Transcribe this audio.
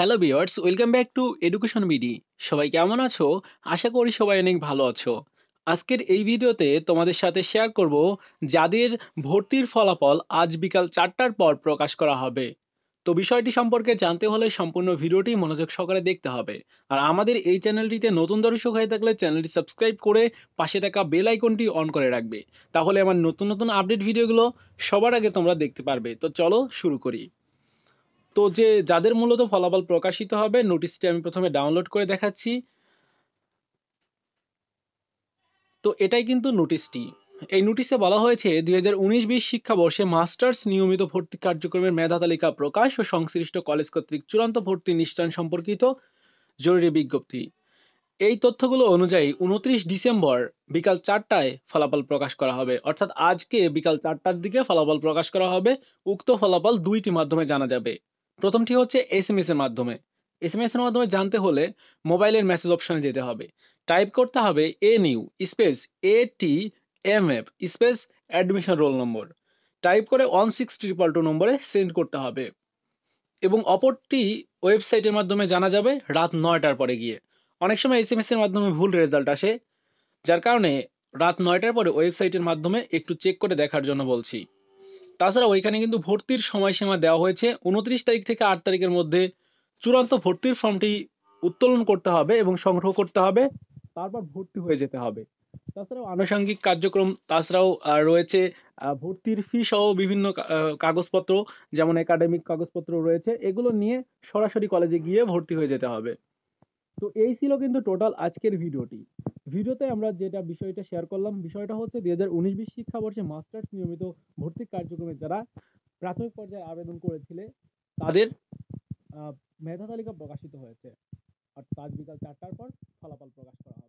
hello viewers welcome back to education BD সবাই কেমন আছো আশা করি সবাই অনেক ভালো আছো আজকের এই ভিডিওতে তোমাদের সাথে শেয়ার করব যাদের ভর্তির ফলাফল আজ বিকাল চারটার পর প্রকাশ করা হবে তো বিষয়টি সম্পর্কে জানতে হলে সম্পূর্ণ ভিডিওটি মনোযোগ সহকারে দেখতে হবে আর আমাদের এই চ্যানেলটিতে নতুন দর্শক হয়ে থাকলে চ্যানেলটি সাবস্ক্রাইব করে পাশে থাকা বেল আইকনটি অন করে রাখবে তাহলে আমার নতুন নতুন আপডেট ভিডিওগুলো সবার আগে তোমরা দেখতে পারবে তো চলো শুরু করি তো যে যাদের মূলত ফলাফল প্রকাশিত হবে নোটিশটি আমি প্রথমে ডাউনলোড করে দেখাচ্ছি তো এটাই কিন্তু নোটিশটি এই নোটিশে বলা হয়েছে দুই হাজার উনিশ বিশ শিক্ষাবর্ষে মাস্টার্স নিয়মিত ভর্তি কার্যক্রমের মেধা তালিকা প্রকাশ ও সংশ্লিষ্ট কলেজ কর্তৃক চূড়ান্ত ভর্তি নিষ্ঠান সম্পর্কিত জরুরি বিজ্ঞপ্তি এই তথ্যগুলো অনুযায়ী উনত্রিশ ডিসেম্বর বিকাল চারটায় ফলাফল প্রকাশ করা হবে অর্থাৎ আজকে বিকাল চারটার দিকে ফলাফল প্রকাশ করা হবে উক্ত ফলাফল দুইটি মাধ্যমে জানা যাবে প্রথমটি হচ্ছে এস এস এর মাধ্যমে এস এস এর মাধ্যমে জানতে হলে মোবাইলের মেসেজ অপশনে যেতে হবে টাইপ করতে হবে a new space A T M F space admission roll number type করে ওয়ান সিক্স ট্রিপল টু নম্বরে সেন্ড করতে হবে এবং অপরটি ওয়েবসাইটের মাধ্যমে জানা যাবে রাত নয়টার পরে গিয়ে অনেক সময় এস এম এর মাধ্যমে ভুল রেজাল্ট আসে যার কারণে রাত নয়টার পরে ওয়েবসাইটের মাধ্যমে একটু চেক করে দেখার জন্য বলছি তাছাড়া ওইখানে কিন্তু ভর্তির সময়সীমা দেওয়া হয়েছে উনত্রিশ তারিখ থেকে আট তারিখের মধ্যে চূড়ান্ত ভর্তির ফর্মটি উত্তোলন করতে হবে এবং সংগ্রহ করতে হবে তারপর ভর্তি হয়ে যেতে হবে তাছাড়াও আনুষঙ্গিক কার্যক্রম তাছাড়াও রয়েছে ভর্তির ফি সহ বিভিন্ন কাগজপত্র যেমন একাডেমিক কাগজপত্র রয়েছে এগুলো নিয়ে সরাসরি কলেজে গিয়ে ভর্তি হয়ে যেতে হবে তো এই ছিল কিন্তু টোটাল আজকের ভিডিওটি ভিডিওতে আমরা যেটা বিষয়টা শেয়ার করলাম বিষয়টা হচ্ছে দুই হাজার উনিশ বিশ শিক্ষাবর্ষে মাস্টার্স নিয়মিত ভর্তি কার্যক্রমে যারা প্রাথমিক পর্যায়ে আবেদন করেছিলে তাদের মেধা তালিকা প্রকাশিত হয়েছে আর তার বিকাল চারটার পর ফলাফল প্রকাশ করা